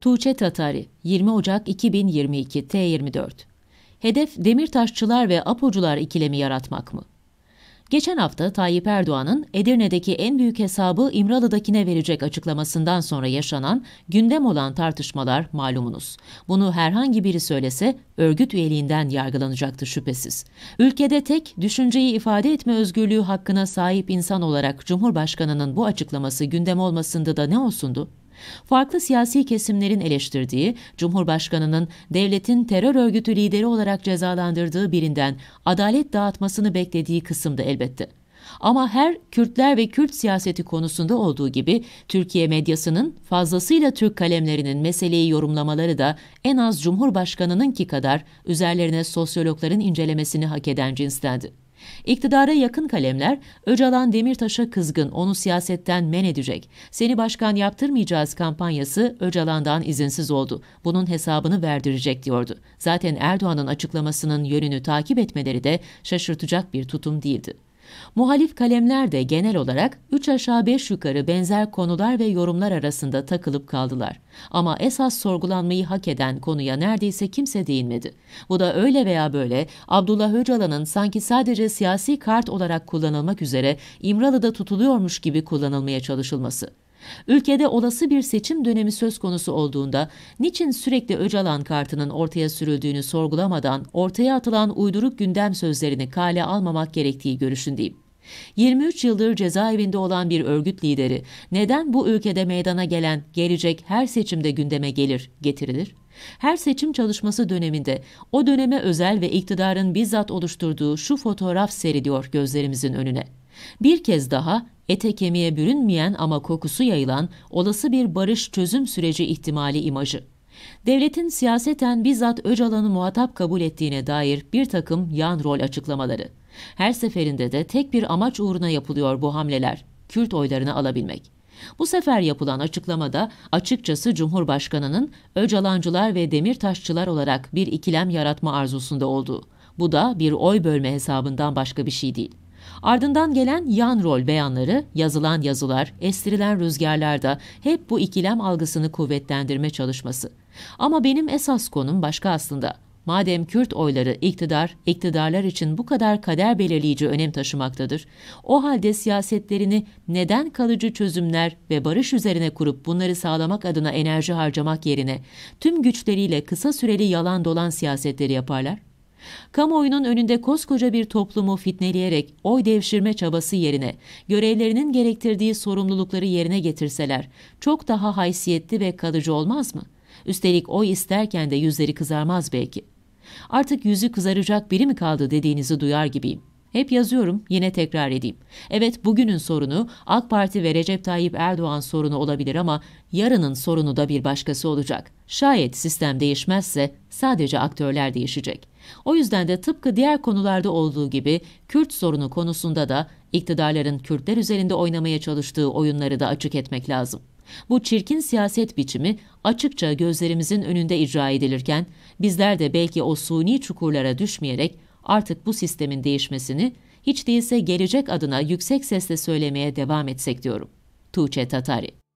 Tuğçe Tatari 20 Ocak 2022 T24 Hedef Demirtaşçılar ve Apocular ikilemi yaratmak mı? Geçen hafta Tayyip Erdoğan'ın Edirne'deki en büyük hesabı İmralı'dakine verecek açıklamasından sonra yaşanan gündem olan tartışmalar malumunuz. Bunu herhangi biri söylese örgüt üyeliğinden yargılanacaktı şüphesiz. Ülkede tek düşünceyi ifade etme özgürlüğü hakkına sahip insan olarak Cumhurbaşkanı'nın bu açıklaması gündem olmasında da ne olsundu? Farklı siyasi kesimlerin eleştirdiği, Cumhurbaşkanı'nın devletin terör örgütü lideri olarak cezalandırdığı birinden adalet dağıtmasını beklediği kısımda elbette. Ama her Kürtler ve Kürt siyaseti konusunda olduğu gibi Türkiye medyasının fazlasıyla Türk kalemlerinin meseleyi yorumlamaları da en az Cumhurbaşkanı'nınki kadar üzerlerine sosyologların incelemesini hak eden cinstendi. İktidara yakın kalemler Öcalan Demirtaş'a kızgın, onu siyasetten men edecek. Seni başkan yaptırmayacağız kampanyası Öcalan'dan izinsiz oldu. Bunun hesabını verdirecek diyordu. Zaten Erdoğan'ın açıklamasının yönünü takip etmeleri de şaşırtacak bir tutum değildi. Muhalif kalemler de genel olarak üç aşağı beş yukarı benzer konular ve yorumlar arasında takılıp kaldılar. Ama esas sorgulanmayı hak eden konuya neredeyse kimse değinmedi. Bu da öyle veya böyle Abdullah Öcalan'ın sanki sadece siyasi kart olarak kullanılmak üzere İmralı'da tutuluyormuş gibi kullanılmaya çalışılması. Ülkede olası bir seçim dönemi söz konusu olduğunda niçin sürekli Öcalan kartının ortaya sürüldüğünü sorgulamadan ortaya atılan uyduruk gündem sözlerini kale almamak gerektiği görüşündeyim. 23 yıldır cezaevinde olan bir örgüt lideri neden bu ülkede meydana gelen gelecek her seçimde gündeme gelir, getirilir? Her seçim çalışması döneminde o döneme özel ve iktidarın bizzat oluşturduğu şu fotoğraf seriliyor gözlerimizin önüne. Bir kez daha ete kemiğe bürünmeyen ama kokusu yayılan olası bir barış çözüm süreci ihtimali imajı. Devletin siyaseten bizzat Öcalan'ı muhatap kabul ettiğine dair bir takım yan rol açıklamaları. Her seferinde de tek bir amaç uğruna yapılıyor bu hamleler, Kürt oylarını alabilmek. Bu sefer yapılan açıklamada açıkçası Cumhurbaşkanı'nın Öcalancılar ve Demirtaşçılar olarak bir ikilem yaratma arzusunda olduğu. Bu da bir oy bölme hesabından başka bir şey değil. Ardından gelen yan rol beyanları, yazılan yazılar, estirilen rüzgarlarda hep bu ikilem algısını kuvvetlendirme çalışması. Ama benim esas konum başka aslında. Madem Kürt oyları iktidar, iktidarlar için bu kadar kader belirleyici önem taşımaktadır, o halde siyasetlerini neden kalıcı çözümler ve barış üzerine kurup bunları sağlamak adına enerji harcamak yerine tüm güçleriyle kısa süreli yalan dolan siyasetleri yaparlar? Kamuoyunun önünde koskoca bir toplumu fitneleyerek oy devşirme çabası yerine görevlerinin gerektirdiği sorumlulukları yerine getirseler çok daha haysiyetli ve kalıcı olmaz mı? Üstelik oy isterken de yüzleri kızarmaz belki. Artık yüzü kızaracak biri mi kaldı dediğinizi duyar gibiyim. Hep yazıyorum, yine tekrar edeyim. Evet bugünün sorunu AK Parti ve Recep Tayyip Erdoğan sorunu olabilir ama yarının sorunu da bir başkası olacak. Şayet sistem değişmezse sadece aktörler değişecek. O yüzden de tıpkı diğer konularda olduğu gibi Kürt sorunu konusunda da iktidarların Kürtler üzerinde oynamaya çalıştığı oyunları da açık etmek lazım. Bu çirkin siyaset biçimi açıkça gözlerimizin önünde icra edilirken bizler de belki o suni çukurlara düşmeyerek artık bu sistemin değişmesini hiç değilse gelecek adına yüksek sesle söylemeye devam etsek diyorum. Tuğçe Tatari